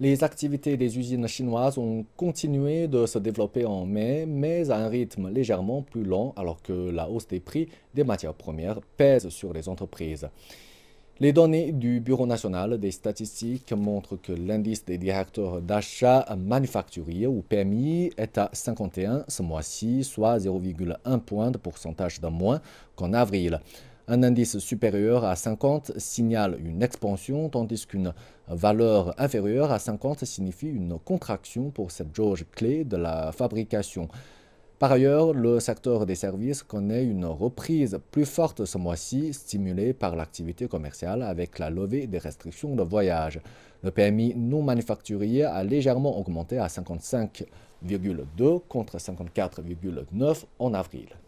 Les activités des usines chinoises ont continué de se développer en mai, mais à un rythme légèrement plus lent alors que la hausse des prix des matières premières pèse sur les entreprises. Les données du Bureau national des statistiques montrent que l'indice des directeurs d'achat manufacturier ou PMI est à 51 ce mois-ci, soit 0,1 point de pourcentage de moins qu'en avril. Un indice supérieur à 50 signale une expansion, tandis qu'une valeur inférieure à 50 signifie une contraction pour cette jauge clé de la fabrication. Par ailleurs, le secteur des services connaît une reprise plus forte ce mois-ci, stimulée par l'activité commerciale avec la levée des restrictions de voyage. Le PMI non manufacturier a légèrement augmenté à 55,2 contre 54,9 en avril.